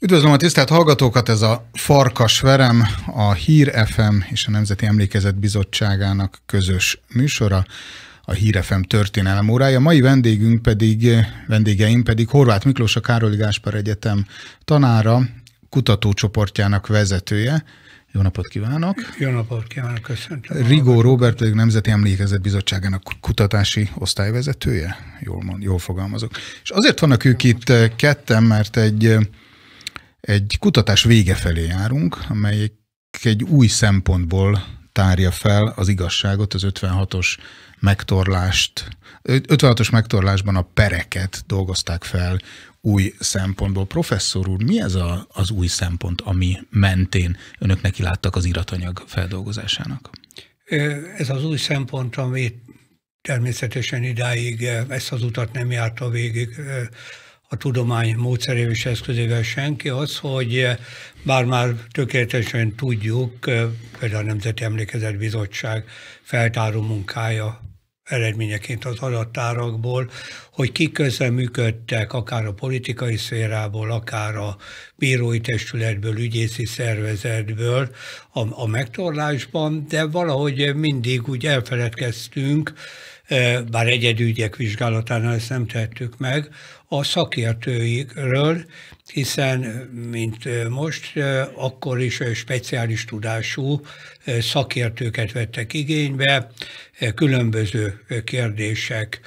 Üdvözlöm a tisztelt hallgatókat, ez a Farkas Verem, a Hír FM és a Nemzeti Emlékezet Bizottságának közös műsora, a Hír FM történelem órája. Mai vendégünk pedig, vendégeim pedig Horváth Miklós, a Károly Gáspár Egyetem tanára, kutatócsoportjának vezetője. Jó napot kívánok! Jó napot kívánok, köszöntöm! Rigó Robert pedig Nemzeti Emlékezet Bizottságának kutatási osztályvezetője? Jól, mond, jól fogalmazok. És azért vannak ők itt eh, ketten, mert egy eh, egy kutatás vége felé járunk, amelyik egy új szempontból tárja fel az igazságot, az 56-os megtorlást, 56-os megtorlásban a pereket dolgozták fel új szempontból. Professzor úr, mi ez a, az új szempont, ami mentén önök neki láttak az iratanyag feldolgozásának? Ez az új szempont, ami természetesen idáig ezt az utat nem járta végig, a tudomány módszerével és eszközével senki, az, hogy eh, bár már tökéletesen tudjuk, eh, például a Nemzeti Emlékezet Bizottság feltáró munkája eredményeként az adattárakból, hogy kik közreműködtek, akár a politikai szférából, akár a bírói testületből, ügyészi szervezetből a, a megtorlásban, de valahogy mindig úgy elfeledkeztünk E, bár egyedügyek vizsgálatánál ezt nem tettük meg, a szakértőikről, hiszen, mint e, most, e, akkor is speciális tudású szakértőket vettek igénybe, különböző kérdések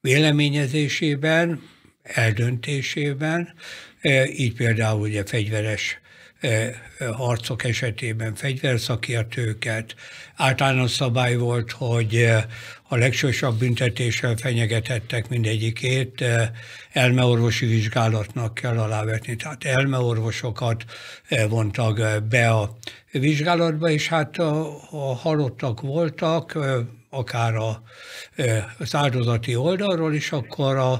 véleményezésében, eldöntésében, így például ugye fegyveres harcok esetében fegyverszakértőket. Általános szabály volt, hogy a legsősabb büntetéssel fenyegetettek mindegyikét, eh, elmeorvosi vizsgálatnak kell alávetni, tehát elmeorvosokat eh, vontak eh, be a vizsgálatba, és hát a, a halottak voltak, akár a, az áldozati oldalról is, akkor a,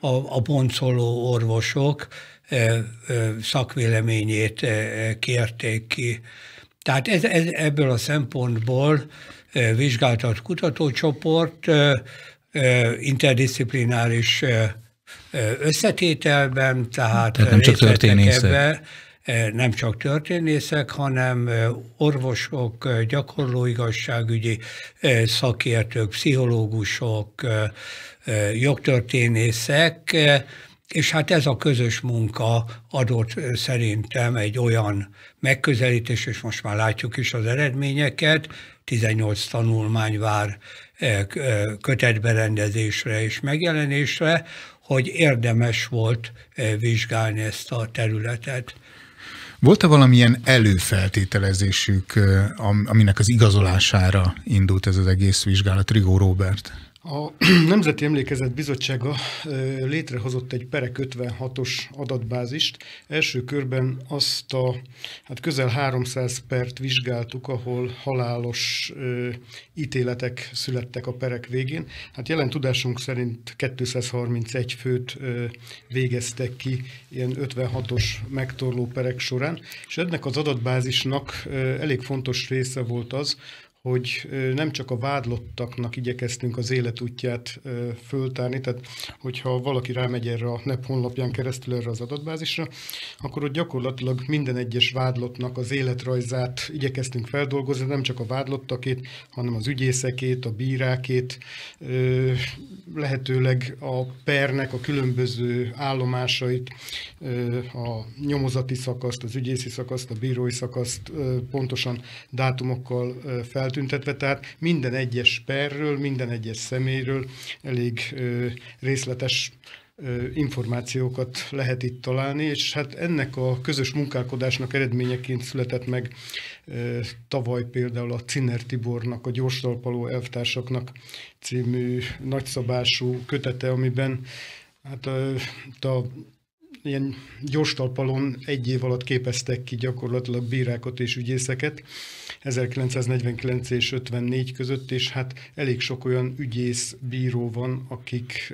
a, a boncoló orvosok szakvéleményét kérték ki. Tehát ez, ez, ebből a szempontból vizsgáltat kutatócsoport interdisziplináris összetételben, tehát, tehát nem csak történészek. Ebbe, nem csak történészek, hanem orvosok, gyakorlóigazságügyi szakértők, pszichológusok, jogtörténészek, és hát ez a közös munka adott szerintem egy olyan megközelítés, és most már látjuk is az eredményeket, 18 tanulmány vár kötetberendezésre és megjelenésre, hogy érdemes volt vizsgálni ezt a területet. Volt-e valamilyen előfeltételezésük, aminek az igazolására indult ez az egész vizsgálat, Rigó Robert? A Nemzeti Emlékezet Bizottsága létrehozott egy Perek 56-os adatbázist. Első körben azt a hát közel 300 pert vizsgáltuk, ahol halálos ítéletek születtek a perek végén. Hát jelen tudásunk szerint 231 főt végeztek ki ilyen 56-os megtorló perek során, és ennek az adatbázisnak elég fontos része volt az, hogy nem csak a vádlottaknak igyekeztünk az életútját föltárni, tehát hogyha valaki rámegy erre a NEP honlapján keresztül erre az adatbázisra, akkor ott gyakorlatilag minden egyes vádlottnak az életrajzát igyekeztünk feldolgozni, nem csak a vádlottakét, hanem az ügyészekét, a bírákét, lehetőleg a pernek a különböző állomásait, a nyomozati szakaszt, az ügyészi szakaszt, a bírói szakaszt pontosan dátumokkal feltárni, feltüntetve, tehát minden egyes perről, minden egyes személyről elég ö, részletes információkat lehet itt találni, és hát ennek a közös munkálkodásnak eredményeként született meg tavaly például a Ciner Tibornak, a Gyorsalpaló elvtársaknak című nagyszabású kötete, amiben hát a, a ilyen gyors talpalon egy év alatt képeztek ki gyakorlatilag bírákat és ügyészeket, 1949 és 54 között, és hát elég sok olyan ügyész bíró van, akik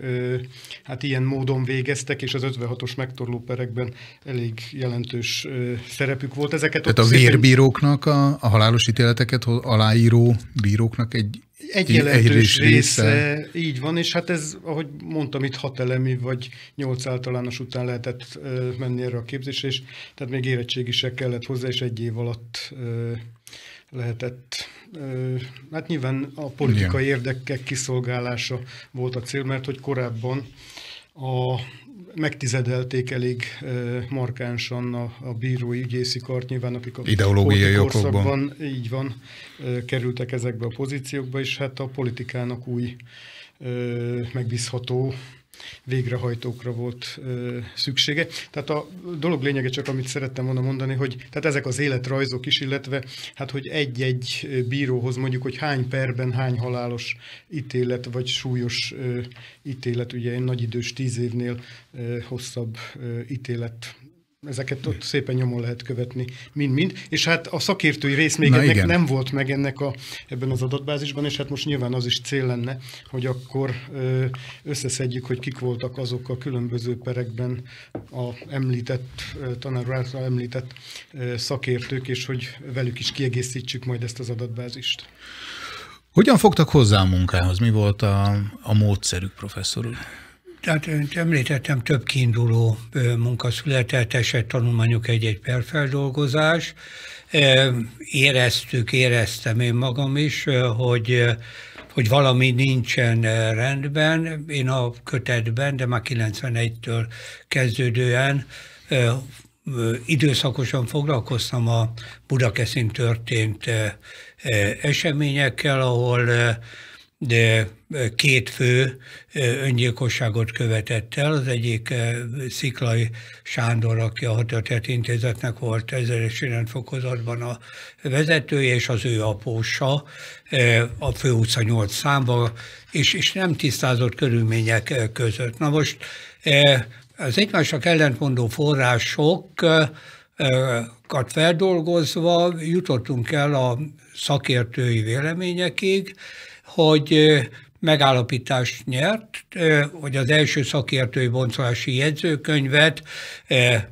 hát ilyen módon végeztek, és az 56-os megtorlóperekben elég jelentős szerepük volt. Ezeket Tehát a vérbíróknak, a, a halálos ítéleteket aláíró bíróknak egy egy jelentős része, így van, és hát ez, ahogy mondtam, itt hat elemi vagy nyolc általános után lehetett menni erre a képzésre, és tehát még érettségisek kellett hozzá, és egy év alatt lehetett. Hát nyilván a politikai érdekek kiszolgálása volt a cél, mert hogy korábban a megtizedelték elég markánsan a, a bírói ügyészi kart, nyilván akik a ideológiai okokban így van, kerültek ezekbe a pozíciókba, és hát a politikának új megbízható végrehajtókra volt ö, szüksége. Tehát a dolog lényege csak, amit szerettem volna mondani, hogy tehát ezek az életrajzok is, illetve hát, hogy egy-egy bíróhoz mondjuk, hogy hány perben hány halálos ítélet, vagy súlyos ö, ítélet, ugye én idős tíz évnél ö, hosszabb ö, ítélet ezeket ott szépen nyomon lehet követni mind-mind, és hát a szakértői rész még Na ennek igen. nem volt meg ennek a, ebben az adatbázisban, és hát most nyilván az is cél lenne, hogy akkor összeszedjük, hogy kik voltak azok a különböző perekben a említett, tanár által említett szakértők, és hogy velük is kiegészítsük majd ezt az adatbázist. Hogyan fogtak hozzá a munkához? Mi volt a, a módszerük, professzor úr? Tehát említettem, több kiinduló munka született, esett tanulmányok egy-egy perfeldolgozás. Éreztük, éreztem én magam is, hogy hogy valami nincsen rendben. Én a kötetben, de már 91-től kezdődően időszakosan foglalkoztam a Budakeszin történt eseményekkel, ahol de két fő öngyilkosságot követett el. Az egyik Sziklai Sándor, aki a Hatörtet Intézetnek volt 1009 fokozatban a vezetője, és az ő apósa a főutca 8 számba, és, és nem tisztázott körülmények között. Na most az egymásnak ellentmondó források feldolgozva jutottunk el a szakértői véleményekig, hogy megállapítást nyert, hogy az első szakértői boncolási jegyzőkönyvet,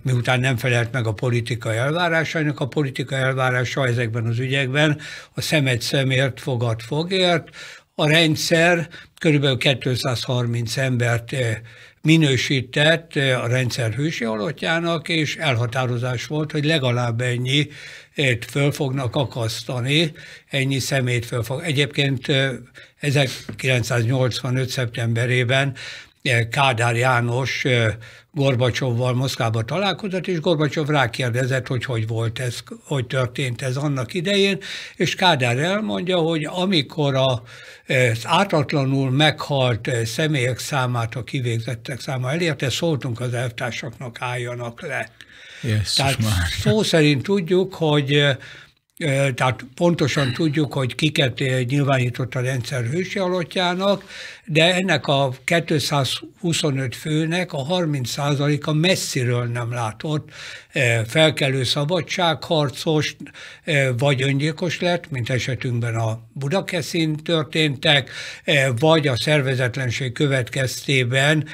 miután nem felelt meg a politika elvárásainak, a politika elvárása ezekben az ügyekben a szemet szemért, fogad fogért, a rendszer körülbelül 230 embert minősített a rendszer hősi halottjának, és elhatározás volt, hogy legalább ennyi ért föl fognak akasztani, ennyi szemét föl fog. Egyébként 1985. szeptemberében Kádár János Gorbacsovval Moszkvába találkozott, és Gorbacsov rákérdezett, hogy hogy volt ez, hogy történt ez annak idején, és Kádár elmondja, hogy amikor a, az ártatlanul meghalt személyek számát, a kivégzettek száma elérte, szóltunk az elvtársaknak, álljanak le. Yes, Tehát szó szerint tudjuk, hogy tehát pontosan tudjuk, hogy kiket nyilvánított a rendszer hősi alottjának, de ennek a 225 főnek a 30%-a messziről nem látott felkelő szabadságharcos, vagy öngyilkos lett, mint esetünkben a Budakeszin történtek, vagy a szervezetlenség következtében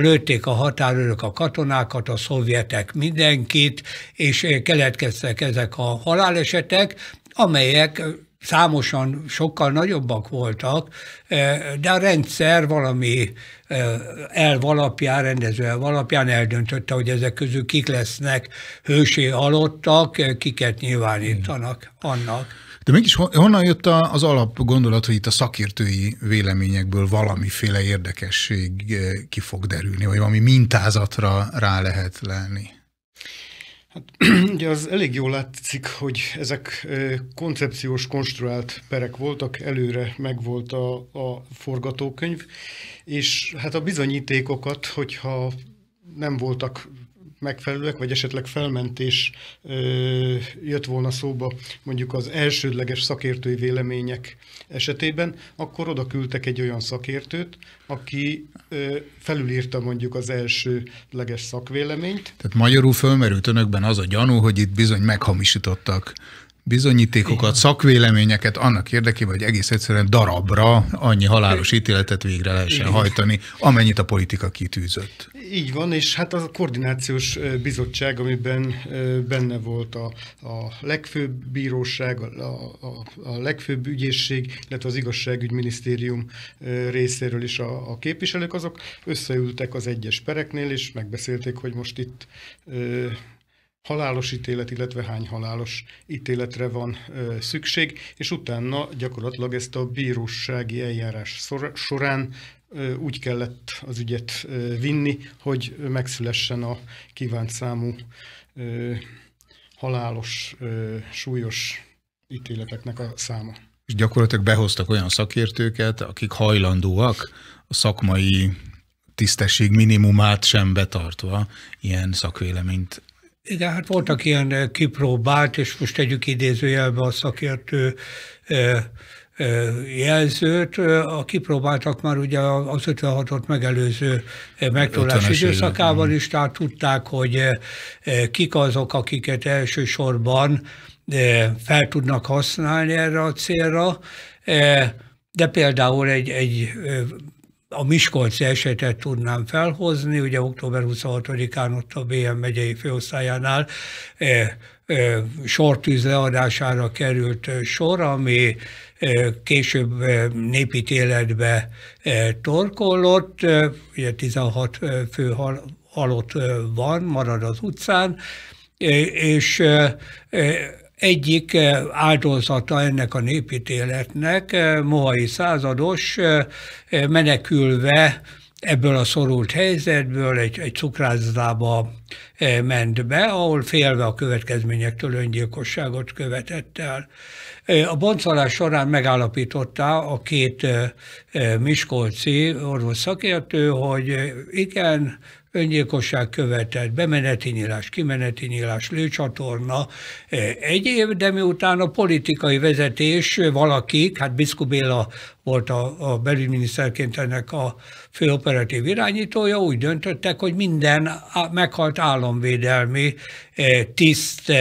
lőtték a határőrök a katonákat, a szovjetek mindenkit, és keletkeztek ezek a halálesetek, amelyek számosan sokkal nagyobbak voltak, de a rendszer valami elv alapján, rendező elv alapján eldöntötte, hogy ezek közül kik lesznek hősé halottak, kiket nyilvánítanak annak. De mégis honnan jött az alap gondolat, hogy itt a szakértői véleményekből valamiféle érdekesség eh, ki fog derülni, vagy valami mintázatra rá lehet lenni? Hát, ugye az elég jól látszik, hogy ezek eh, koncepciós, konstruált perek voltak, előre megvolt a, a forgatókönyv, és hát a bizonyítékokat, hogyha nem voltak megfelelőek, vagy esetleg felmentés jött volna szóba mondjuk az elsődleges szakértői vélemények esetében, akkor oda küldtek egy olyan szakértőt, aki felülírta mondjuk az elsődleges szakvéleményt. Tehát magyarul fölmerült önökben az a gyanú, hogy itt bizony meghamisítottak bizonyítékokat, szakvéleményeket annak érdekében, hogy egész egyszerűen darabra annyi halálos ítéletet végre lehessen hajtani, amennyit a politika kitűzött. Így van, és hát az a koordinációs bizottság, amiben benne volt a, a legfőbb bíróság, a, a, a legfőbb ügyészség, illetve az igazságügyminisztérium részéről is a, a képviselők, azok összeültek az egyes pereknél, és megbeszélték, hogy most itt halálos ítélet, illetve hány halálos ítéletre van ö, szükség, és utána gyakorlatilag ezt a bírósági eljárás során ö, úgy kellett az ügyet ö, vinni, hogy megszülessen a kívánt számú ö, halálos, ö, súlyos ítéleteknek a száma. És gyakorlatilag behoztak olyan szakértőket, akik hajlandóak a szakmai tisztesség minimumát sem betartva ilyen szakvéleményt igen, hát voltak ilyen eh, kipróbált, és most tegyük idézőjelbe a szakértő eh, eh, jelzőt, a kipróbáltak már ugye az 56-ot megelőző megtolás időszakában is, tehát tudták, hogy kik azok, akiket elsősorban fel tudnak használni erre a célra, de például egy, egy a Miskolci esetet tudnám felhozni, ugye október 26-án ott a BM megyei főosztályánál e, e, sortűz leadására került eh, sor, ami később népítéletbe torkollott, ugye 16 fő hal, halott van, marad az utcán, és egyik eh, áldozata ennek a népítéletnek, eh, mohai százados, eh, menekülve ebből a szorult helyzetből egy, egy cukrászdába ment be, ahol félve a következményektől öngyilkosságot követett el. A boncolás során megállapította a két miskolci orvos szakértő, hogy igen, öngyilkosság követett, bemeneti nyílás, kimeneti nyílás, lőcsatorna, e, egyéb, de miután a politikai vezetés e, valakik, hát Biszku Béla volt a, a belügyminiszterként ennek a főoperatív irányítója, úgy döntöttek, hogy minden meghalt államvédelmi e, tiszt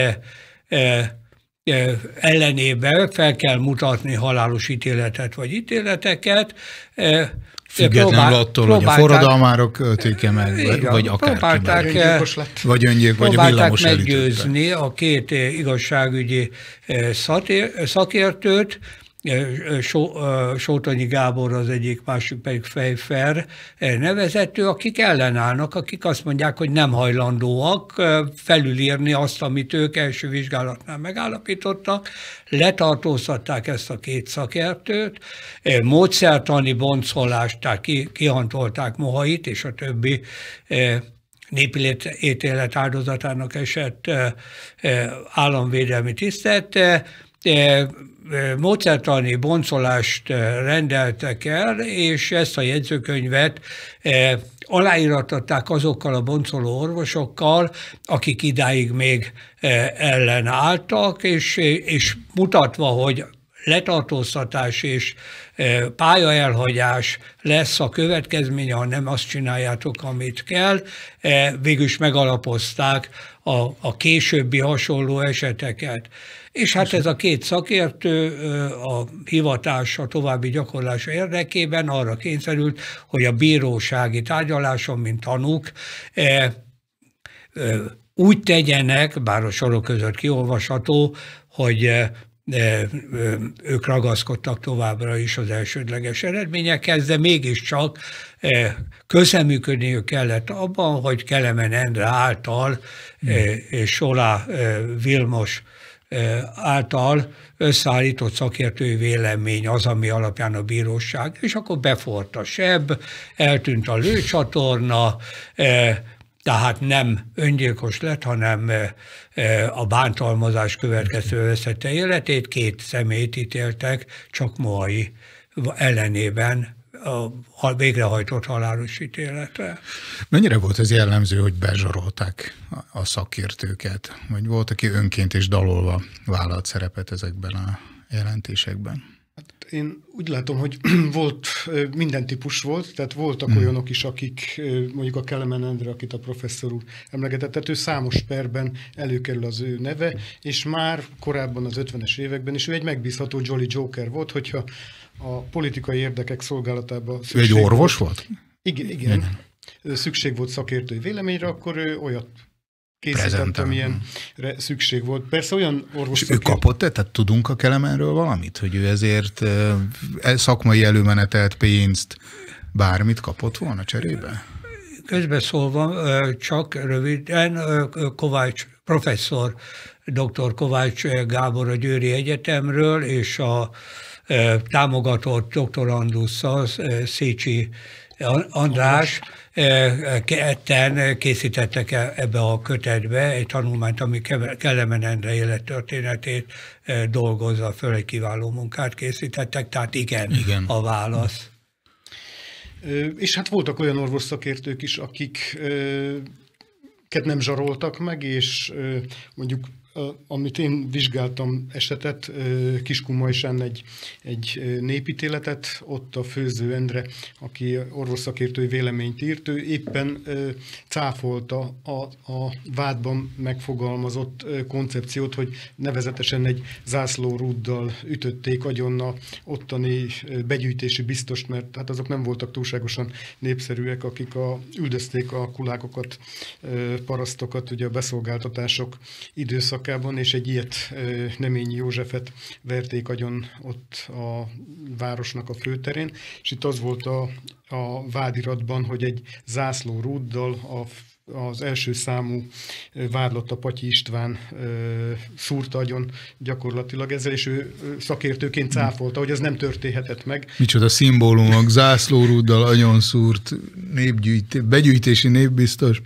E, ellenében fel kell mutatni halálos ítéletet vagy ítéleteket. E, Függetlenül próbál, attól, hogy a forradalmára költik meg, igen, vagy akár próbálták, e, vagy öngyilk, vagy a villamos meggyőzni elütötte. a két igazságügyi szakértőt, Sótonyi Gábor az egyik, másik pedig Fejfer nevezető, akik ellenállnak, akik azt mondják, hogy nem hajlandóak felülírni azt, amit ők első vizsgálatnál megállapítottak, letartóztatták ezt a két szakértőt, módszertani boncolást, tehát kihantolták Mohait és a többi népi ítélet áldozatának esett államvédelmi tisztet, módszertani boncolást rendeltek el, és ezt a jegyzőkönyvet aláíratották azokkal a boncoló orvosokkal, akik idáig még ellenálltak, és, és mutatva, hogy letartóztatás és pályaelhagyás lesz a következménye, ha nem azt csináljátok, amit kell. Végülis megalapozták a, a későbbi hasonló eseteket. És hát ez a két szakértő a hivatása további gyakorlása érdekében arra kényszerült, hogy a bírósági tárgyaláson, mint tanúk, e, e, úgy tegyenek, bár a sorok között kiolvasható, hogy e, ők ragaszkodtak továbbra is az elsődleges eredményekhez, de mégiscsak közeműködniük kellett abban, hogy Kelemen Endre által mm. és Solá Vilmos által összeállított szakértői vélemény az, ami alapján a bíróság, és akkor befort a seb, eltűnt a lőcsatorna, tehát nem öngyilkos lett, hanem a bántalmazás következő összete életét, két személyt ítéltek, csak mai ellenében a végrehajtott halálos ítéletre. Mennyire volt ez jellemző, hogy bezsarolták a szakértőket? Vagy volt, aki önként és dalolva vállalt szerepet ezekben a jelentésekben? Hát én úgy látom, hogy volt, minden típus volt, tehát voltak hmm. olyanok is, akik, mondjuk a Kelemen Endre, akit a professzor úr emlegetett, tehát ő számos perben előkerül az ő neve, és már korábban az 50-es években is ő egy megbízható Jolly Joker volt, hogyha a politikai érdekek szolgálatába szükség Egy orvos volt? volt? Igen, igen. igen. Szükség volt szakértői véleményre, akkor ő olyat készített, amilyenre szükség volt. Persze olyan orvos. ő kapott -e? Tehát tudunk a Kelemenről valamit? Hogy ő ezért e, szakmai előmenetelt pénzt, bármit kapott volna cserébe? Közbeszólva, csak röviden, Kovács professzor, dr. Kovács Gábor a Győri Egyetemről és a támogatott doktorandusszal, Szécsi András, ketten készítettek e-, ebbe a kötetbe egy tanulmányt, ami Kelemen Endre élettörténetét dolgozza föl, egy kiváló munkát készítettek, tehát igen, igen. a válasz. És hát voltak olyan orvosszakértők is, akik nem zsaroltak meg, és mondjuk amit én vizsgáltam esetet, Kiskunmajsán egy, egy népítéletet, ott a Főző Endre, aki orvosszakértői véleményt írt, ő éppen cáfolta a, a vádban megfogalmazott koncepciót, hogy nevezetesen egy zászlóruddal ütötték agyonna ottani begyűjtési biztos, mert hát azok nem voltak túlságosan népszerűek, akik a, üldözték a kulákokat, parasztokat, ugye a beszolgáltatások időszak Éjszakában, és egy ilyet Neményi Józsefet verték agyon ott a városnak a főterén, és itt az volt a, a vádiratban, hogy egy zászló rúddal a az első számú a Patyi István szúrt agyon gyakorlatilag ezzel, és ő szakértőként hmm. cáfolta, hogy ez nem történhetett meg. Micsoda szimbólumok, zászlórúddal agyon szúrt népgyűjté, begyűjtési népbiztos.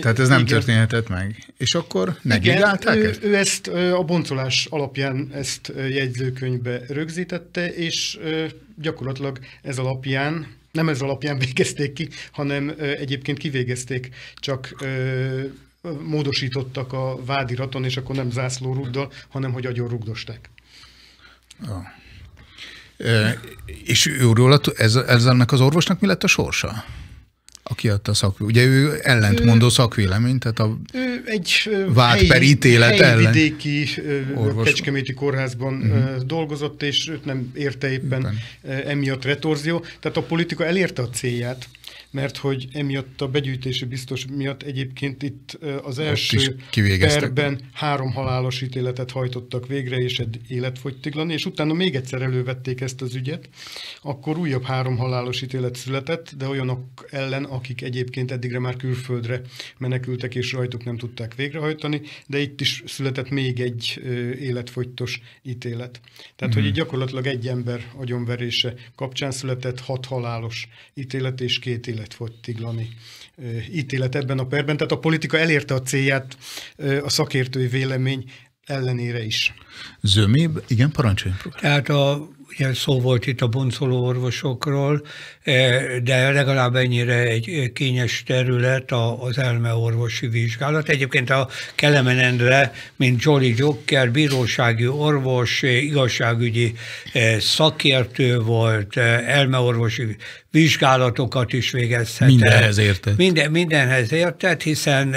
Tehát ez nem igen. történhetett meg. És akkor negligálták ezt? Ő, ezt a boncolás alapján ezt jegyzőkönyvbe rögzítette, és gyakorlatilag ez alapján nem ez alapján végezték ki, hanem egyébként kivégezték, csak módosítottak a vádiraton, és akkor nem zászló rugdal, hanem hogy agyon rugdosták. Ah. E, és őről, ez, ez ennek az orvosnak mi lett a sorsa? aki adta szak, ugye ő ellentmondó szakvélemény, szakvéleményt, tehát a ő egy vád helyi, per ítélet helyi ellen. vidéki orvos. kecskeméti kórházban uh-huh. dolgozott, és őt nem érte éppen, éppen emiatt retorzió, tehát a politika elérte a célját mert hogy emiatt a begyűjtési biztos miatt egyébként itt az első perben három halálos ítéletet hajtottak végre, és egy életfogytiglan, és utána még egyszer elővették ezt az ügyet, akkor újabb három halálos ítélet született, de olyanok ellen, akik egyébként eddigre már külföldre menekültek, és rajtuk nem tudták végrehajtani, de itt is született még egy életfogytos ítélet. Tehát, mm. hogy így mhm. gyakorlatilag egy ember agyonverése kapcsán született hat halálos ítélet és két élet életfogytiglani ítélet ebben a perben. Tehát a politika elérte a célját a szakértői vélemény ellenére is. Zömi, igen, parancsoljunk. Tehát a ugye szó volt itt a boncoló orvosokról, e, de legalább ennyire egy kényes terület az elmeorvosi vizsgálat. Egyébként a Kelemen Endre, mint Jolly Joker, bírósági orvos, e, igazságügyi e, szakértő volt, elmeorvosi vizsgálatokat is végezhetett. Mindenhez értett. Minden, mindenhez értett, hiszen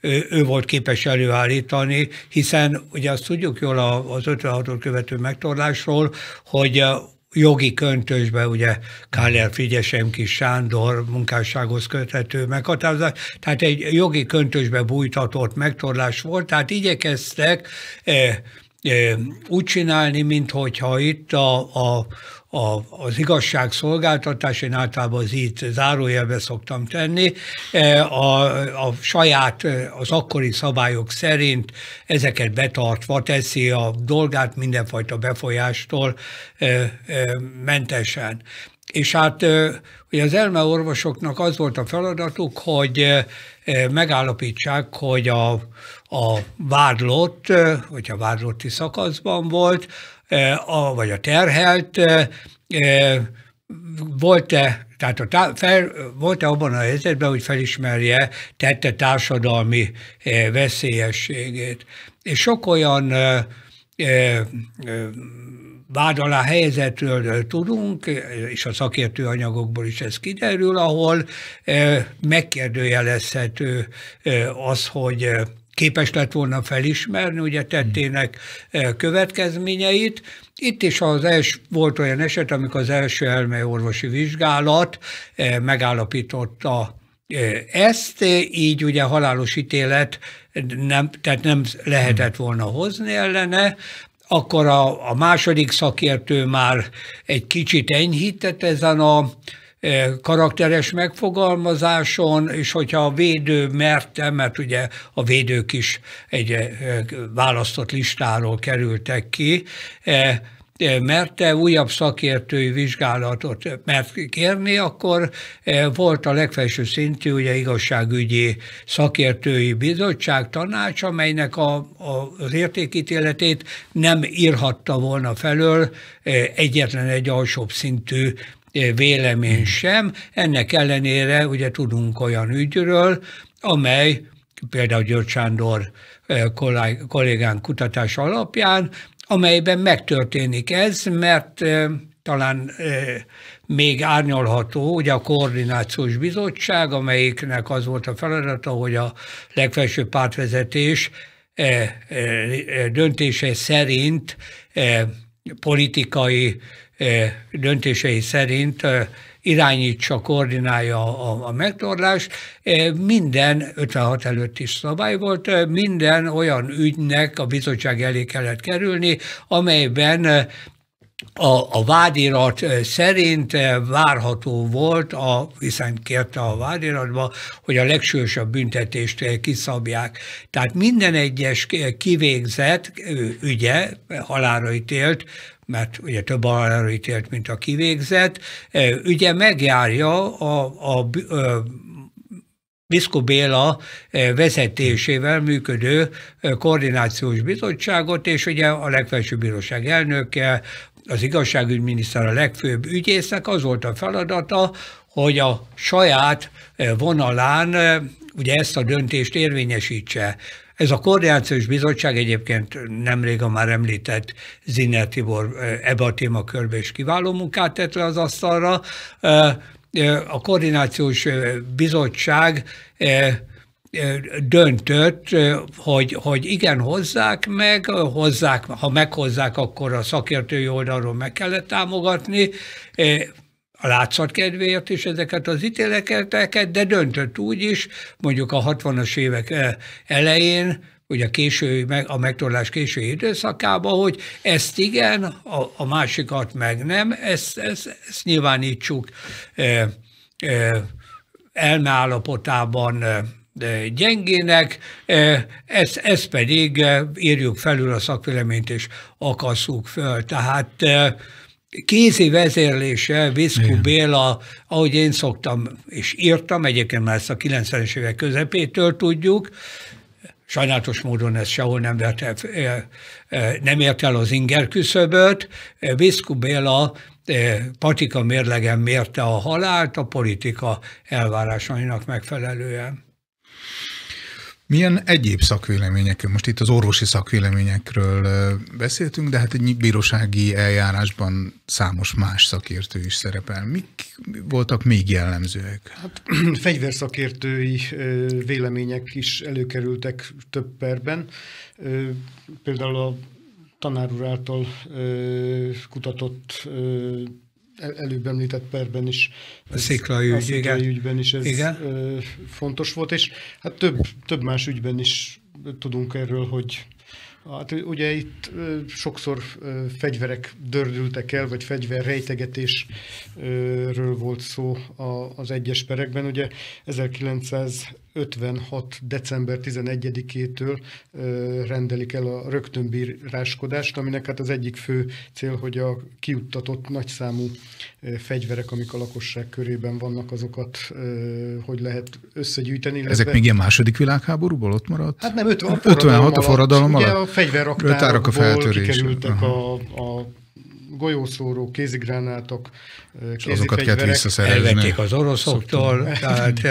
ő, volt képes előállítani, hiszen ugye azt tudjuk jól az 56-ot követő megtorlásról, hogy egy a jogi köntösbe, ugye Káler Frigyesem kis Sándor munkássághoz köthető meghatározás, tehát egy jogi köntösbe bújtatott megtorlás volt, tehát igyekeztek eh, úgy csinálni, minthogyha itt a, a a, az igazságszolgáltatás, én általában az itt zárójelbe szoktam tenni, e, a, a saját, e, az akkori szabályok szerint ezeket betartva teszi a dolgát mindenfajta befolyástól e, mentesen. És hát hogy az elmeorvosoknak az volt a feladatuk, hogy megállapítsák, hogy a, a vádlott, hogyha vádlotti szakaszban volt, Eh, a, vagy a terhelt, eh, eh, volt-e tehát a fel, volt-e abban a helyzetben, hogy felismerje tette társadalmi veszélyességét. És sok olyan vád alá helyzetről tudunk, és a szakértő anyagokból is ez kiderül, ahol megkérdőjelezhető az, hogy képes lett volna felismerni, ugye tettének e, következményeit. Itt is az els, volt olyan eset, amikor az első elmeorvosi vizsgálat e, megállapította e, ezt, így ugye halálos ítélet nem, tehát nem lehetett volna hozni ellene, akkor a, a második szakértő már egy kicsit enyhített ezen a E, karakteres megfogalmazáson, és hogyha a védő merte, mert ugye a védők is egy e, e, választott listáról kerültek ki, merte újabb szakértői vizsgálatot mert kérni, akkor volt a legfelső szintű ugye, igazságügyi szakértői bizottság tanács, amelynek a, a, az értékítéletét nem írhatta volna felől egyetlen egy alsóbb szintű vélemény hmm. sem. Ennek ellenére ugye tudunk olyan ügyről, amely például György Sándor kollégán kutatása alapján, amelyben megtörténik ez, mert talán még árnyalható, ugye a koordinációs bizottság, amelyiknek az volt a feladata, hogy a legfelsőbb pártvezetés döntése szerint politikai E, döntései szerint e, irányítsa, koordinálja a, a megtorlást. E, minden, 56 előtt is szabály volt, minden olyan ügynek a bizottság elé kellett kerülni, amelyben a, a vádirat szerint várható volt, a, hiszen kérte a vádiratba, hogy a legsősebb büntetést kiszabják. Tehát minden egyes kivégzett ügye, halára ítélt, mert ugye több halálra ítélt, mint a kivégzett, ugye megjárja a, a, a Viszko Béla vezetésével működő koordinációs bizottságot, és ugye a legfelsőbb bíróság elnöke, az igazságügyminiszter a legfőbb ügyésznek az volt a feladata, hogy a saját vonalán ugye ezt a döntést érvényesítse. Ez a koordinációs bizottság egyébként nemrég a már említett Ziner Tibor eh, ebbe a témakörbe is kiváló munkát tett le az asztalra. Eh, eh, a koordinációs bizottság döntött, hogy, hogy igen, hozzák meg, hozzák, ha meghozzák, akkor a szakértői oldalról meg kellett támogatni, a látszat kedvéért is ezeket az ítéleteket, de döntött úgy is, mondjuk a 60-as évek eh, elején, ugye a, késő, a megtorlás késői időszakában, hogy ezt igen, a, a másikat meg nem, ezt, ezt, ezt nyilvánítsuk e, e, elmeállapotában e, gyengének, ezt, ezt pedig írjuk felül a szakvéleményt és akasszuk föl. Tehát kézi vezérlése, Viszku Béla, ahogy én szoktam, és írtam, egyébként már ezt a 90-es évek közepétől tudjuk, sajnálatos módon ez sehol nem, verte, eh, eh, nem ért el az inger küszöböt. Viszku Béla eh, patika mérlegen mérte a halált a politika elvárásainak megfelelően. Milyen egyéb szakvéleményekről, most itt az orvosi szakvéleményekről beszéltünk, de hát egy bírósági eljárásban számos más szakértő is szerepel. Mik voltak még jellemzőek? Hát, fegyverszakértői vélemények is előkerültek több perben. Például a tanár úr által kutatott el, előbb említett perben is, a sziklai, ügy, ügyben is ez igen. fontos volt, és hát több, több más ügyben is tudunk erről, hogy Hát ugye itt sokszor fegyverek dördültek el, vagy rejtegetésről volt szó az egyes perekben. Ugye 1900 56. december 11-től rendelik el a rögtönbíráskodást, aminek hát az egyik fő cél, hogy a kiuttatott nagyszámú fegyverek, amik a lakosság körében vannak, azokat hogy lehet összegyűjteni. Illetve... Ezek még ilyen második világháborúból ott maradt? Hát nem, 56 a forradalom alatt. Ugye a fegyverraktárakból a kikerültek a, a golyószóró, kézigránátok, kézifegyverek. azokat kellett visszaszerezni. Elvették az oroszoktól, tehát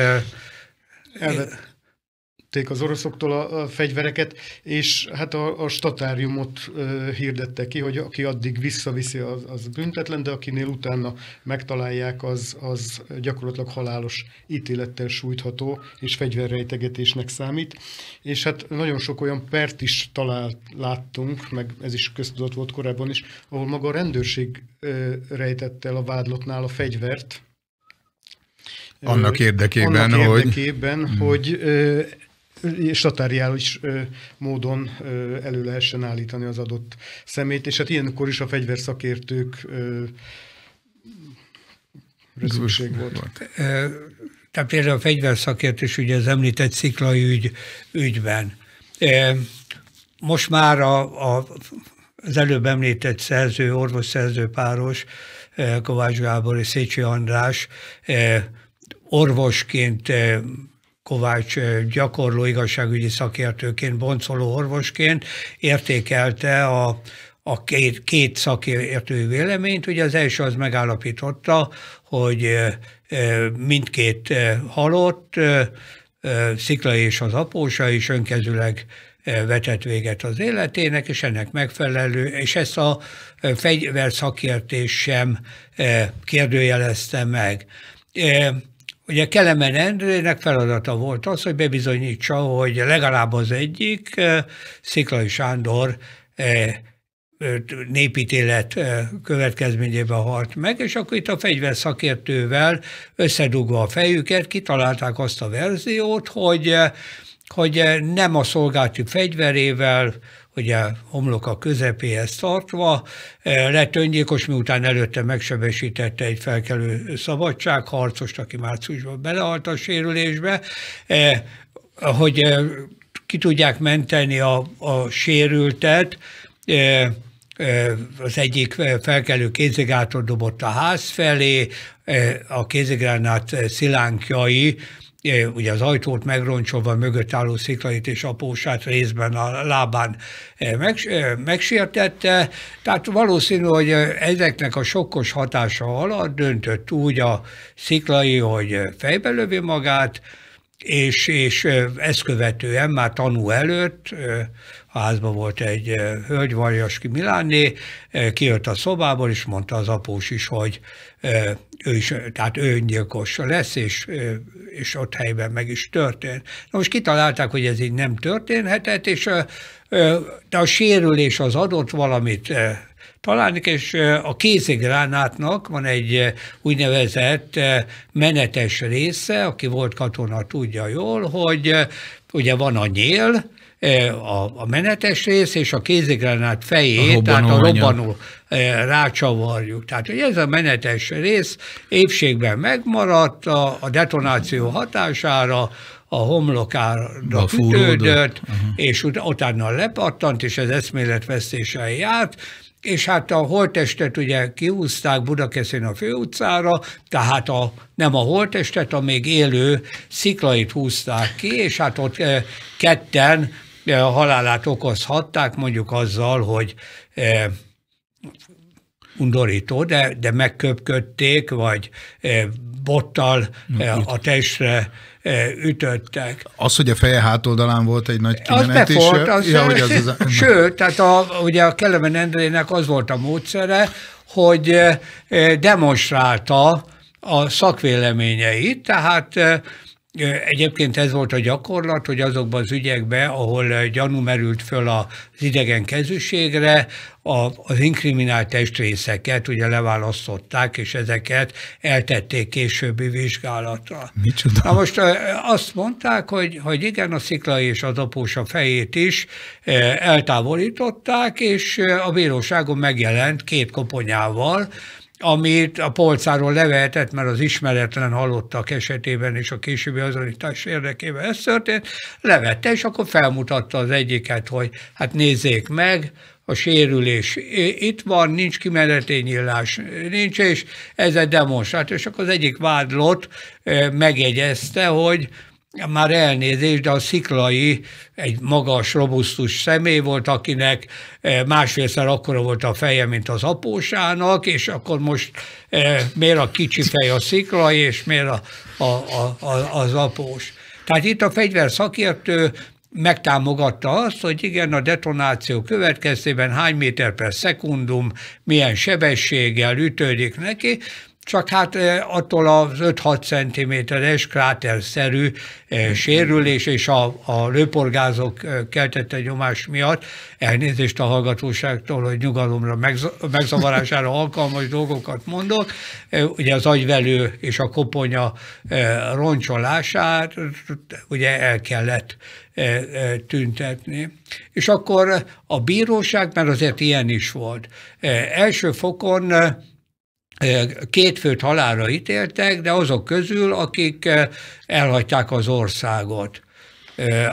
elvették az oroszoktól a, a fegyvereket, és hát a, a statáriumot ö, hirdette ki, hogy aki addig visszaviszi, az, az büntetlen, de akinél utána megtalálják, az, az gyakorlatilag halálos ítélettel sújtható, és fegyverrejtegetésnek számít. És hát nagyon sok olyan pert is talált, láttunk, meg ez is köztudott volt korábban is, ahol maga a rendőrség ö, el a vádlottnál a fegyvert, annak érdekében, annak érdekében hmm. hogy, hogy statáriális módon elő lehessen állítani az adott szemét, és hát ilyenkor is a fegyverszakértők szükség volt. volt. Tehát például a fegyverszakértés, ugye az említett sziklai ügy, ügyben. Most már a, a, az előbb említett szerző, orvos-szerző páros, Kovács Gábor és Szécsi András orvosként, eh, Kovács eh, gyakorló igazságügyi szakértőként, boncoló orvosként értékelte a, a két, két szakértői véleményt. Ugye az első az megállapította, hogy eh, mindkét halott, Szikla és az apósa is önkezüleg vetett véget az életének, és ennek megfelelő, és ezt a fegyverszakértés sem kérdőjelezte meg. Ugye Kelemen Endrének feladata volt az, hogy bebizonyítsa, hogy legalább az egyik eh, Sziklai Sándor eh, eh, népítélet következményében halt meg, és akkor itt a fegyver szakértővel összedugva a fejüket kitalálták azt a verziót, hogy, hogy nem a szolgálti fegyverével, ugye homlok a közepéhez tartva, eh, lett öngyilkos, miután előtte megsebesítette egy felkelő szabadságharcost, aki márciusban belehalt a sérülésbe, eh, hogy eh, ki tudják menteni a, a sérültet, az egyik felkelő kézigátor dobott a ház felé, a kézigránát szilánkjai ugye az ajtót megroncsolva mögött álló sziklait és apósát részben a lábán eh, meg, eh, megsértette. Tehát valószínű, hogy eh, ezeknek a sokkos hatása alatt döntött úgy a sziklai, hogy fejbe lövi magát, és, és ezt követően már tanú előtt házban volt egy eh, hölgy, Varjaski Milánné, eh, kijött a szobából, és mondta az após is, hogy eh, ő is, tehát ő öngyilkos lesz, és, és ott helyben meg is történt. Na most kitalálták, hogy ez így nem történhetett, és de a sérülés az adott valamit találni, és a kézigránátnak van egy úgynevezett menetes része, aki volt katona tudja jól, hogy ugye van a nyél, E, a, a menetes rész és a kézigránát fejét, a tehát a robbanó e, rácsavarjuk. Tehát, hogy ez a menetes rész épségben megmaradt a, a detonáció hatására, a homlokára ütődött, és ut- utána lepattant, és ez eszméletvesztéssel járt, és hát a holttestet ugye kiúzták Budakeszén a főutcára, tehát a, nem a holttestet, a még élő sziklait húzták ki, és hát ott e, ketten E, a halálát okozhatták, mondjuk azzal, hogy e, undorító, de, de megköpködték, vagy e, bottal e, a testre e, ütöttek. Az, hogy a feje hátoldalán volt egy nagy kimenet, is. volt, e, az, ja, hogy az, az, az... Sőt, tehát a, ugye a Kelemen Endrének az volt a módszere, hogy e, demonstrálta a szakvéleményeit, tehát Egyébként ez volt a gyakorlat, hogy azokban az ügyekben, ahol gyanú merült föl az idegen kezűségre, a, az inkriminált testrészeket ugye leválasztották, és ezeket eltették későbbi vizsgálatra. Micsoda? Na most azt mondták, hogy, hogy igen, a szikla és az apósa fejét is eltávolították, és a bíróságon megjelent két koponyával, amit a polcáról levehetett, mert az ismeretlen halottak esetében és a későbbi azonítás érdekében ez történt, levette, és akkor felmutatta az egyiket, hogy hát nézzék meg, a sérülés itt van, nincs nyílás, nincs, és ez egy demonstráció. És akkor az egyik vádlott megjegyezte, hogy már elnézést, de a sziklai egy magas, robusztus személy volt, akinek e, másfélszer akkora volt a feje, mint az apósának, és akkor most e, miért a kicsi fej a sziklai, és miért a, a, a, a, az após. Tehát itt a fegyver szakértő megtámogatta azt, hogy igen, a detonáció következtében hány méter per szekundum, milyen sebességgel ütődik neki, csak hát eh, attól az 5-6 centiméteres kráterszerű eh, sérülés és a, a lőporgázok eh, keltette nyomás miatt, elnézést a hallgatóságtól, hogy nyugalomra, megzavarására alkalmas dolgokat mondok, ugye az agyvelő és a koponya roncsolását ugye el kellett tüntetni. És akkor a bíróság, mert azért ilyen is volt, első fokon Két főt halára ítéltek, de azok közül, akik elhagyták az országot.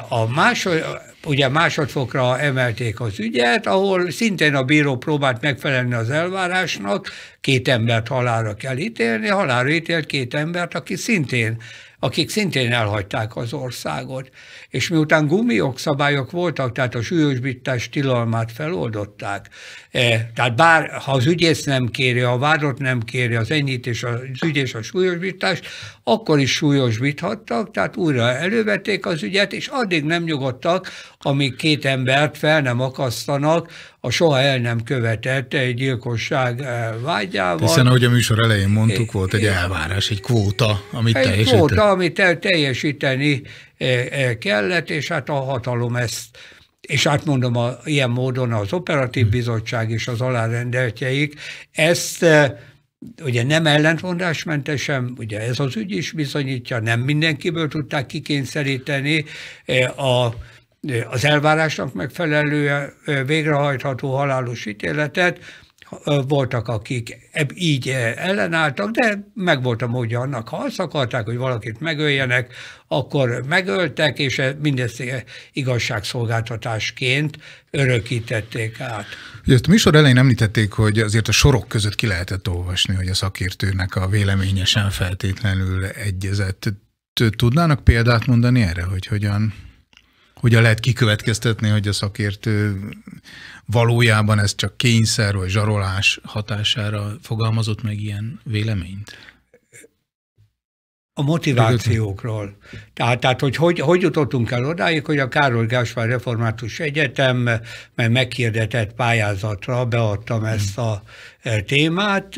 A másod, ugye másodfokra emelték az ügyet, ahol szintén a bíró próbált megfelelni az elvárásnak, két embert halára kell ítélni, halára ítélt két embert, aki szintén akik szintén elhagyták az országot. És miután szabályok voltak, tehát a súlyosbítás tilalmát feloldották, e, tehát bár ha az ügyész nem kéri, a vádot nem kéri, az enyítés, az ügyés a súlyosbítást, akkor is súlyosbíthattak, tehát újra elővették az ügyet, és addig nem nyugodtak, amíg két embert fel nem akasztanak a soha el nem követett gyilkosság eh, vágyával. Hiszen ahogy a műsor elején mondtuk, volt egy elvárás, egy kvóta, amit egy teljesíteni. kvóta, amit teljesíteni eh, eh, kellett, és hát a hatalom ezt és átmondom, a, ilyen módon az operatív bizottság és az alárendeltjeik ezt e, ugye nem ellentmondásmentesen, ugye ez az ügy is bizonyítja, nem mindenkiből tudták kikényszeríteni e, a, e, az elvárásnak megfelelő e, végrehajtható halálos ítéletet, voltak, akik eb- így ellenálltak, de meg volt a módja annak, ha azt akarták, hogy valakit megöljenek, akkor megöltek, és mindezt igazságszolgáltatásként örökítették át. Ugye ezt a műsor elején említették, hogy azért a sorok között ki lehetett olvasni, hogy a szakértőnek a véleménye sem feltétlenül egyezett. Tudnának példát mondani erre, hogy hogyan hogyan lehet kikövetkeztetni, hogy a szakértő valójában ez csak kényszer vagy zsarolás hatására fogalmazott meg ilyen véleményt? A motivációkról. Tehát, tehát hogy, hogy hogy jutottunk el odáig, hogy a Károly Gáspár Református Egyetem meg meghirdetett pályázatra beadtam ezt a témát,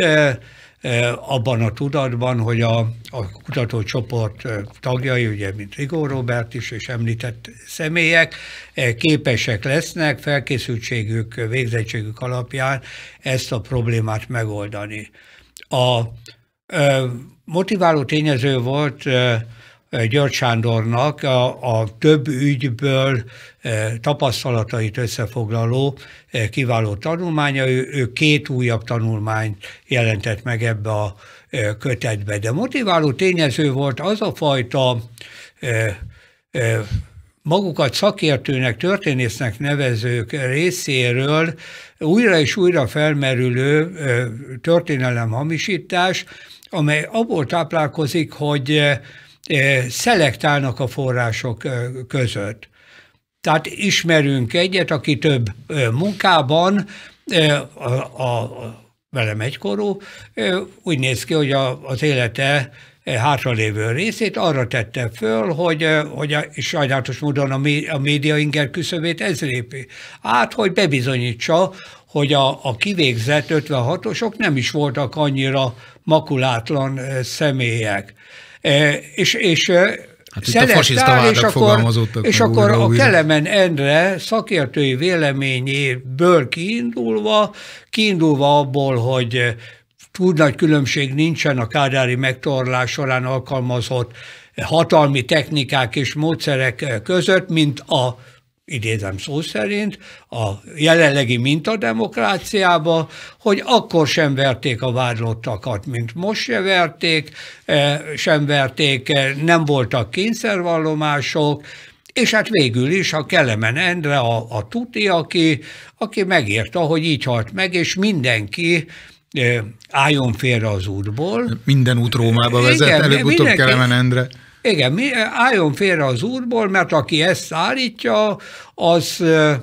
Eh, abban a tudatban, hogy a, a kutatócsoport eh, tagjai, ugye, mint Rigó Robert is, és említett személyek, eh, képesek lesznek felkészültségük, végzettségük alapján ezt a problémát megoldani. A motiváló tényező volt György Sándornak a, a több ügyből e, tapasztalatait összefoglaló e, kiváló tanulmánya. Ő, ő két újabb tanulmányt jelentett meg ebbe a e, kötetbe. De motiváló tényező volt az a fajta magukat szakértőnek, történésznek nevezők részéről újra és újra felmerülő történelem hamisítás, amely abból táplálkozik, hogy szelektálnak a források között. Tehát ismerünk egyet, aki több munkában, a, a, a velem egykorú, úgy néz ki, hogy a, az élete hátralévő részét arra tette föl, hogy, hogy sajnálatos módon a, a média inger küszöbét ez lépi. Át, hogy bebizonyítsa, hogy a, a kivégzett 56-osok nem is voltak annyira makulátlan személyek. E, és, és e, Hát Szelektál, és akkor, és akkor újra, a újra. Kelemen Endre szakértői véleményéből kiindulva, kiindulva abból, hogy túl nagy különbség nincsen a kádári megtorlás során alkalmazott hatalmi technikák és módszerek között, mint a idézem szó szerint, a jelenlegi mintademokráciába, hogy akkor sem verték a vádlottakat, mint most se verték, eh, sem verték, eh, nem voltak kényszervallomások, és hát végül is a Kelemen Endre, a, a Tuti, aki, aki megírta, hogy így halt meg, és mindenki eh, álljon félre az útból. Minden út Rómába vezet, előbb-utóbb Kelemen Endre. Igen, mi, eh, álljon félre az úrból, mert aki ezt állítja, az eh,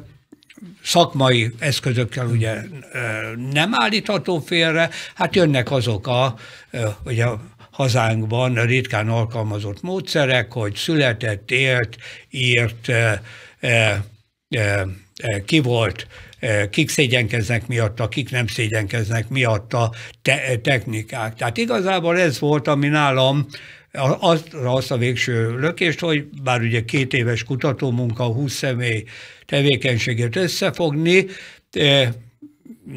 szakmai eszközökkel ugye eh, nem állítható félre, hát jönnek azok a, ugye hazánkban ritkán alkalmazott módszerek, hogy született, élt, írt, e, e, e, ki volt, kik szégyenkeznek miatta, kik nem szégyenkeznek miatta te, technikák. Tehát igazából ez volt, ami nálam az azt a végső lökést, hogy bár ugye két éves kutatómunka, 20 személy tevékenységét összefogni,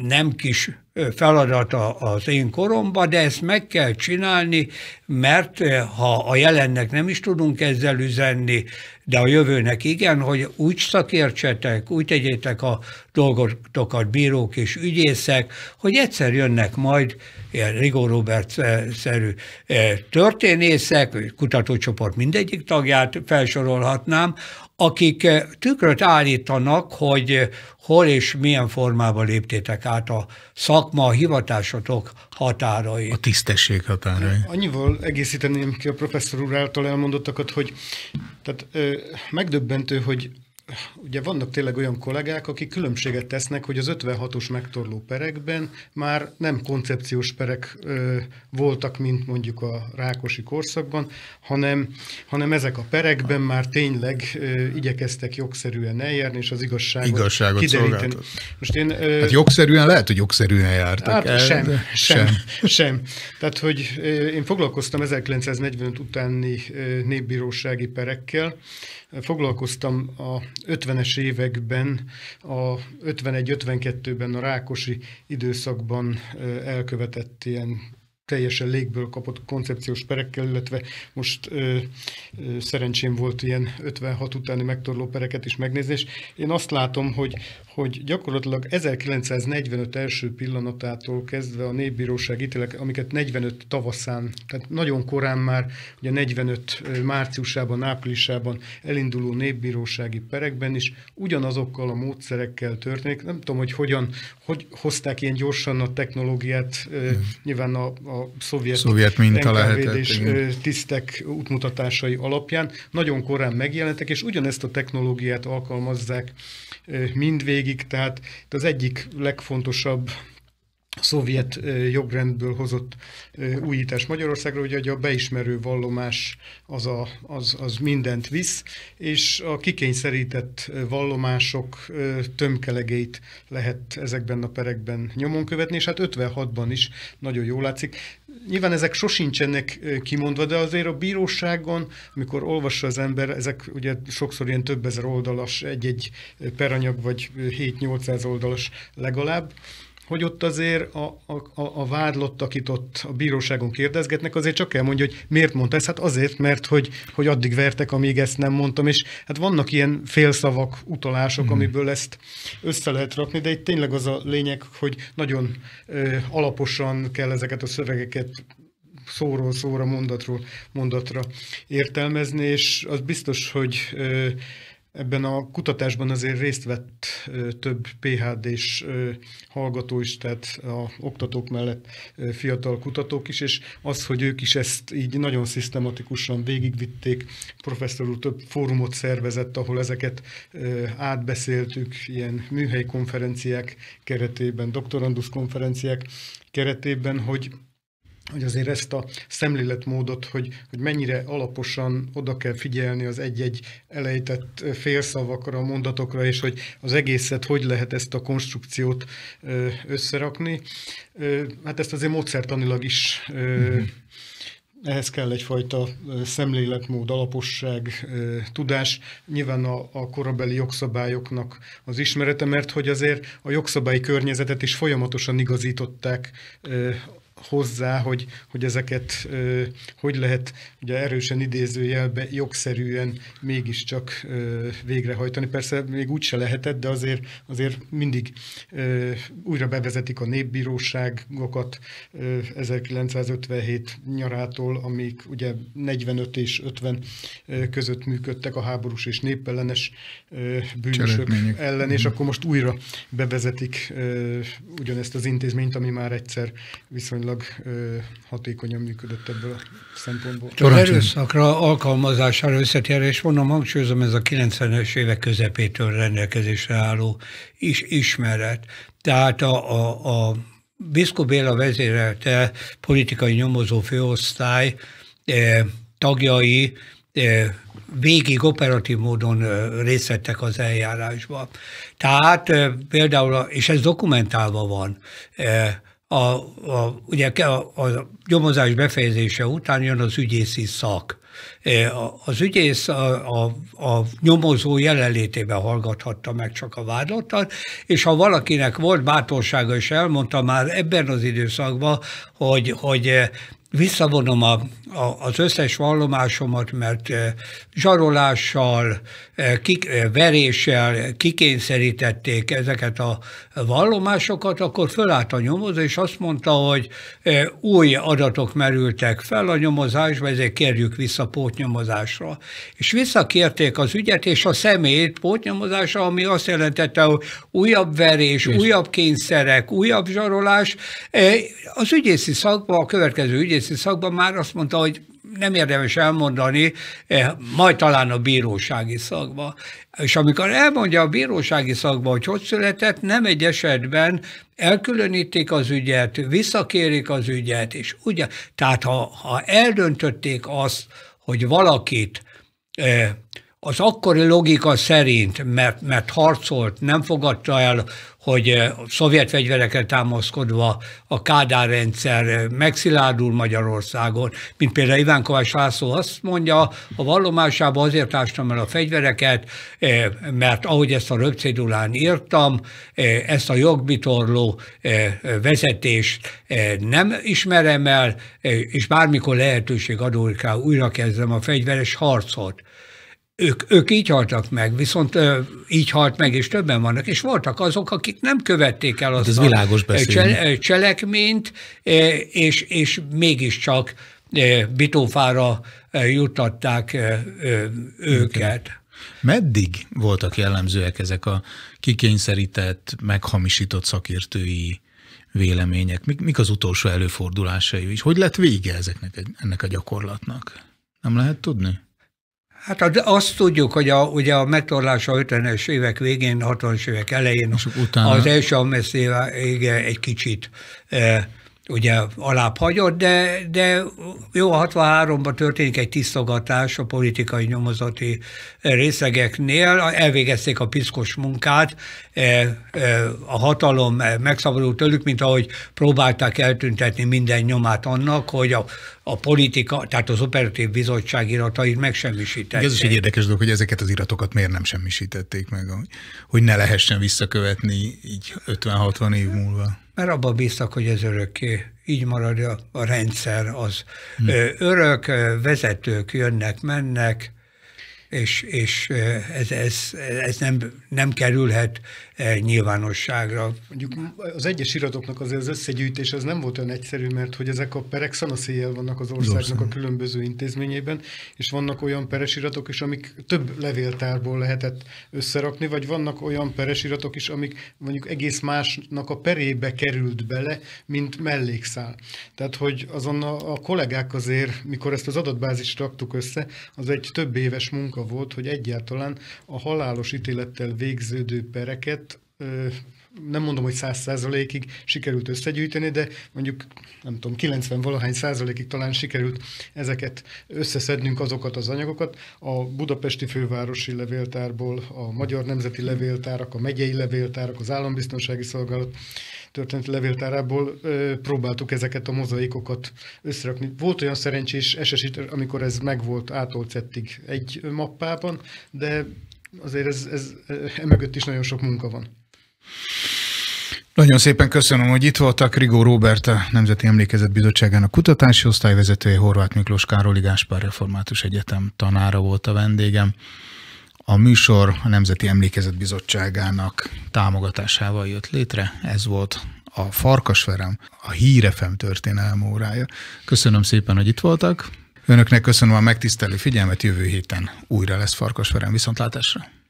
nem kis feladat az én koromban, de ezt meg kell csinálni, mert ha a jelennek nem is tudunk ezzel üzenni, de a jövőnek igen, hogy úgy szakértsetek, úgy tegyétek a dolgotokat bírók és ügyészek, hogy egyszer jönnek majd ilyen Rigó Robert-szerű eh, eh, történészek, kutatócsoport mindegyik tagját felsorolhatnám, akik eh, tükröt állítanak, hogy hol és milyen formában léptétek át a szakma, a hivatásotok határai. A tisztesség határai. Annyival egészíteném ki a professzor úr által elmondottakat, hogy tehát, ö, megdöbbentő, hogy ugye vannak tényleg olyan kollégák, akik különbséget tesznek, hogy az 56-os megtorló perekben már nem koncepciós perek ö, voltak, mint mondjuk a rákosi korszakban, hanem, hanem ezek a perekben már tényleg ö, igyekeztek jogszerűen eljárni, és az igazságot, igazságot kideríteni. Most én, ö, hát jogszerűen lehet, hogy jogszerűen jártak hát el. Sem, sem, sem, sem. Tehát, hogy ö, én foglalkoztam 1945 utáni ö, népbírósági perekkel, foglalkoztam a 50-es években, a 51-52-ben a Rákosi időszakban elkövetett ilyen teljesen légből kapott koncepciós perekkel, illetve most ö, ö, szerencsém volt ilyen 56 utáni megtorló pereket is megnézni, és én azt látom, hogy, hogy gyakorlatilag 1945 első pillanatától kezdve a népbíróság ítélek, amiket 45 tavaszán, tehát nagyon korán már, ugye 45 márciusában, áprilisában elinduló népbírósági perekben is ugyanazokkal a módszerekkel történik. Nem tudom, hogy hogyan, hogy hozták ilyen gyorsan a technológiát, ö, nyilván a, a a szovjet, szovjet minta lehetett, tisztek útmutatásai alapján. Nagyon korán megjelentek, és ugyanezt a technológiát alkalmazzák mindvégig, tehát az egyik legfontosabb szovjet jogrendből hozott újítás Magyarországra, ugye, hogy a beismerő vallomás az, a, az, az mindent visz, és a kikényszerített vallomások tömkelegeit lehet ezekben a perekben nyomon követni, és hát 56-ban is nagyon jól látszik. Nyilván ezek sosincsenek kimondva, de azért a bíróságon, amikor olvassa az ember, ezek ugye sokszor ilyen több ezer oldalas, egy-egy peranyag, vagy 7-800 oldalas legalább, hogy ott azért a, a, a, a vádlott, akit ott a bíróságon kérdezgetnek, azért csak elmondja, hogy miért mondta ezt. Hát azért, mert hogy, hogy addig vertek, amíg ezt nem mondtam, és hát vannak ilyen félszavak, utalások, mm. amiből ezt össze lehet rakni, de itt tényleg az a lényeg, hogy nagyon ö, alaposan kell ezeket a szövegeket szóról szóra, mondatról mondatra értelmezni, és az biztos, hogy ö, Ebben a kutatásban azért részt vett több PHD-s hallgató is, tehát a oktatók mellett fiatal kutatók is, és az, hogy ők is ezt így nagyon szisztematikusan végigvitték, professzor úr több fórumot szervezett, ahol ezeket átbeszéltük, ilyen műhelyi konferenciák keretében, doktorandusz konferenciák keretében, hogy hogy azért ezt a szemléletmódot, hogy, hogy mennyire alaposan oda kell figyelni az egy-egy elejtett félszavakra, mondatokra, és hogy az egészet, hogy lehet ezt a konstrukciót összerakni. Hát ezt azért módszertanilag is mhm. ehhez kell egyfajta szemléletmód, alaposság, tudás. Nyilván a, a korabeli jogszabályoknak az ismerete, mert hogy azért a jogszabályi környezetet is folyamatosan igazították hozzá, hogy, hogy ezeket ö, hogy lehet ugye erősen idézőjelbe jogszerűen mégiscsak ö, végrehajtani. Persze még úgy se lehetett, de azért, azért mindig ö, újra bevezetik a népbíróságokat ö, 1957 nyarától, amik ugye 45 és 50 között működtek a háborús és népellenes ö, bűnösök ellen, és mhm. akkor most újra bevezetik ö, ugyanezt az intézményt, ami már egyszer viszonylag viszonylag ö, hatékonyan működött ebből a szempontból. Az erőszakra alkalmazására összetérve, és mondom, hangsúlyozom, ez a 90-es évek közepétől rendelkezésre álló is, ismeret. Tehát a, a, a Biszko Béla vezérelte politikai nyomozó főosztály eh, tagjai eh, végig operatív módon e, részt vettek az eljárásba. Tehát e, például, és ez dokumentálva van, e, a, a, ugye a, a gyomozás befejezése után jön az ügyészi szak. Az ügyész a, a, a nyomozó jelenlétében hallgathatta meg csak a vádlottat, és ha valakinek volt bátorsága, és elmondta már ebben az időszakban, hogy, hogy eh, visszavonom a az összes vallomásomat, mert eh, zsarolással, eh, kik, eh, veréssel kikényszerítették ezeket a vallomásokat, akkor fölállt a nyomozó, és azt mondta, hogy új adatok merültek fel a nyomozásba, ezért kérjük vissza pótnyomozásra. És visszakérték az ügyet és a szemét pótnyomozásra, ami azt jelentette, hogy újabb verés, Kész. újabb kényszerek, újabb zsarolás. Az ügyészi szakban, a következő ügyészi szakban már azt mondta, hogy nem érdemes elmondani, eh, majd talán a bírósági szakba. És amikor elmondja a bírósági szakba, hogy hogy született, nem egy esetben elkülönítik az ügyet, visszakérik az ügyet, és ugye, tehát ha, ha eldöntötték azt, hogy valakit eh, az akkori logika szerint, mert, mert harcolt, nem fogadta el, hogy a eh, szovjet fegyverekre támaszkodva a Kádár rendszer eh, megszilárdul Magyarországon, mint például Iván Kovács László azt mondja, a vallomásába azért ástam el a fegyvereket, eh, mert ahogy ezt a röpcédulán írtam, ezt a jogbitorló vezetést nem ismerem el, és bármikor lehetőség adódik rá, újra kezdem a fegyveres harcot ők, ők így haltak meg, viszont ö, így halt meg, és többen vannak, és voltak azok, akik nem követték el hát azt hát ez a világos cselekményt, és, és mégiscsak bitófára jutatták őket. Meddig voltak jellemzőek ezek a kikényszerített, meghamisított szakértői vélemények? Mik, mik az utolsó előfordulásai? És hogy lett vége ezeknek, ennek a gyakorlatnak? Nem lehet tudni? Hát azt tudjuk, hogy a, ugye a megtorlás a 50-es évek végén, 60-as évek elején, utána... az első amnestia egy kicsit e, ugye alább hagyott, de, de jó, a 63-ban történik egy tisztogatás a politikai nyomozati részegeknél, elvégezték a piszkos munkát, E, e, a hatalom e, megszabadult tőlük, mint ahogy próbálták eltüntetni minden nyomát annak, hogy a, a politika, tehát az operatív bizottság iratait megsemmisítették. Ez is egy érdekes dolog, hogy ezeket az iratokat miért nem semmisítették meg, hogy ne lehessen visszakövetni így 50-60 év múlva. Mert abba bíztak, hogy ez örökké így marad a, a rendszer, az hmm. örök, vezetők jönnek, mennek, és, és ez, ez, ez nem, nem kerülhet E, nyilvánosságra. Mondjuk az egyes iratoknak az összegyűjtés az nem volt olyan egyszerű, mert hogy ezek a perek szanaszéjjel vannak az országnak a különböző intézményében, és vannak olyan peres iratok is, amik több levéltárból lehetett összerakni, vagy vannak olyan peres iratok is, amik mondjuk egész másnak a perébe került bele, mint mellékszál. Tehát, hogy azon a, a kollégák azért, mikor ezt az adatbázist raktuk össze, az egy több éves munka volt, hogy egyáltalán a halálos ítélettel végződő pereket nem mondom, hogy 100 százalékig sikerült összegyűjteni, de mondjuk nem tudom, 90 valahány százalékig talán sikerült ezeket összeszednünk azokat az anyagokat. A budapesti fővárosi levéltárból, a Magyar Nemzeti Levéltárak, a megyei levéltárak, az Állambiztonsági Szolgálat történeti levéltárából ö, próbáltuk ezeket a mozaikokat összerakni. Volt olyan szerencsés esesít, amikor ez megvolt átolcettig egy mappában, de azért ez, ez, emögött is nagyon sok munka van. Nagyon szépen köszönöm, hogy itt voltak. Rigó Róbert, a Nemzeti Emlékezet Bizottságának kutatási osztályvezetője, Horváth Miklós Károli Gáspár Református Egyetem tanára volt a vendégem. A műsor a Nemzeti Emlékezet Bizottságának támogatásával jött létre. Ez volt a Farkasverem, a Hírefem történelem órája. Köszönöm szépen, hogy itt voltak. Önöknek köszönöm a megtisztelő figyelmet, jövő héten újra lesz Farkasverem viszontlátásra.